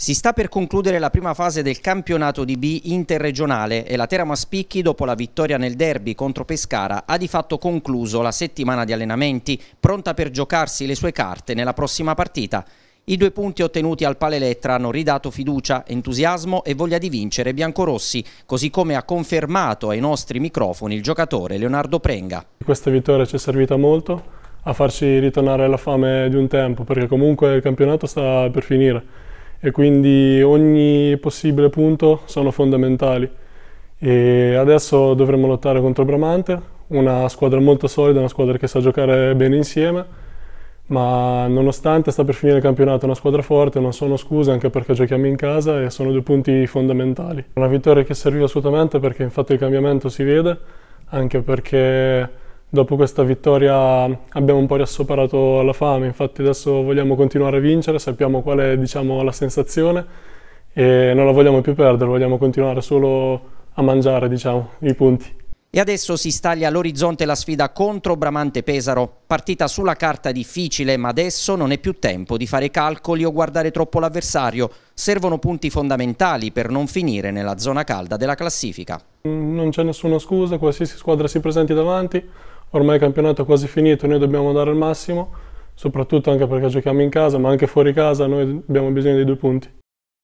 Si sta per concludere la prima fase del campionato di B interregionale e la Teramo Spicchi, dopo la vittoria nel derby contro Pescara, ha di fatto concluso la settimana di allenamenti, pronta per giocarsi le sue carte nella prossima partita. I due punti ottenuti al Palelettra hanno ridato fiducia, entusiasmo e voglia di vincere biancorossi, così come ha confermato ai nostri microfoni il giocatore Leonardo Prenga. Questa vittoria ci è servita molto a farci ritornare alla fame di un tempo, perché comunque il campionato sta per finire e quindi ogni possibile punto sono fondamentali. E adesso dovremo lottare contro Bramante, una squadra molto solida, una squadra che sa giocare bene insieme, ma nonostante sta per finire il campionato una squadra forte, non sono scuse anche perché giochiamo in casa e sono due punti fondamentali. Una vittoria che serviva assolutamente perché infatti il cambiamento si vede, anche perché dopo questa vittoria abbiamo un po' riassoperato la fame, infatti adesso vogliamo continuare a vincere, sappiamo qual è diciamo, la sensazione e non la vogliamo più perdere, vogliamo continuare solo a mangiare diciamo, i punti. E adesso si staglia all'orizzonte la sfida contro Bramante Pesaro, partita sulla carta difficile, ma adesso non è più tempo di fare calcoli o guardare troppo l'avversario, servono punti fondamentali per non finire nella zona calda della classifica. Non c'è nessuna scusa, qualsiasi squadra si presenti davanti, ormai il campionato è quasi finito, noi dobbiamo dare il massimo, soprattutto anche perché giochiamo in casa, ma anche fuori casa noi abbiamo bisogno dei due punti.